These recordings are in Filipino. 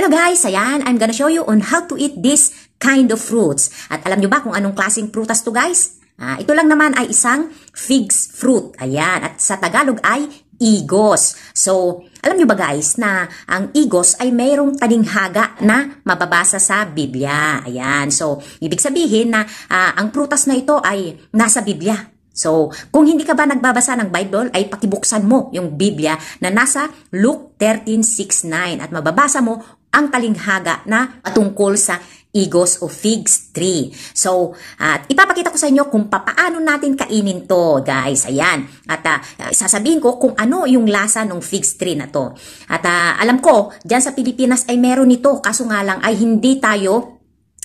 Hello guys, ayan, I'm gonna show you on how to eat this kind of fruits. At alam nyo ba kung anong klaseng prutas to guys? Ah, ito lang naman ay isang figs fruit. Ayan, at sa Tagalog ay igos. So, alam nyo ba guys na ang igos ay mayroong talinghaga na mababasa sa Biblia. Ayan, so ibig sabihin na ah, ang prutas na ito ay nasa Biblia. So, kung hindi ka ba nagbabasa ng Bible, ay pakibuksan mo yung Biblia na nasa Luke 13.6.9 at mababasa mo ang kalinghaga na patungkol sa igos o figs tree. So, at ipapakita ko sa inyo kung paano natin kainin to, guys. Ayan. At uh, sasabihin ko kung ano yung lasa ng figs tree na to. At uh, alam ko, diyan sa Pilipinas ay meron nito, kaso nga lang ay hindi tayo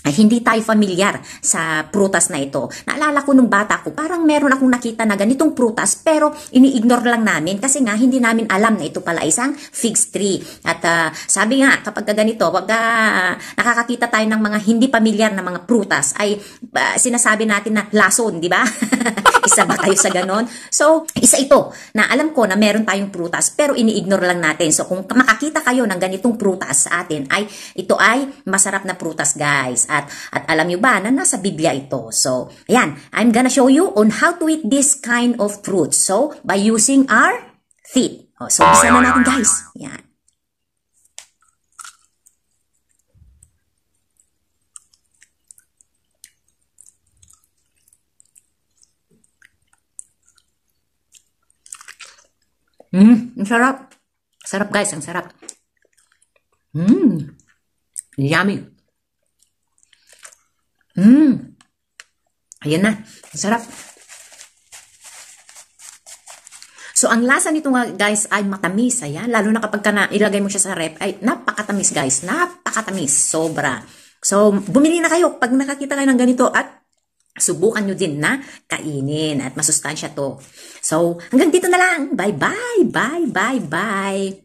ay hindi tayo familiar sa prutas na ito. Naalala ko nung bata ko, parang meron akong nakita na ganitong prutas pero ini-ignore lang namin kasi nga hindi namin alam na ito pala isang fig tree. At uh, sabi nga, kapag ganito, wag uh, nakakakita tayo ng mga hindi familiar na mga prutas ay uh, sinasabi natin na lason, di ba? isa ba tayo sa ganon? So, isa ito na alam ko na meron tayong prutas pero ini-ignore lang natin. So, kung makakita kayo ng ganitong prutas sa atin ay ito ay masarap na prutas guys at, at alam nyo ba na nasa Biblia ito. So, ayan, I'm gonna show you on how to eat this kind of fruit. So, by using our feet. Oh, so, bisa na natin guys. Ayan. Mmm, ang sarap. Sarap guys, ang sarap. Mmm, yummy. Mmm. Ayan na. Ang sarap. So, ang lasa nito nga, guys, ay matamis. Ayan. Lalo na kapag ka na, ilagay mo siya sa rep, ay napakatamis, guys. Napakatamis. Sobra. So, bumili na kayo pag nakakita kayo ng ganito at subukan nyo din na kainin at masustansya to. So, hanggang dito na lang. Bye-bye, bye-bye, bye. bye, bye, bye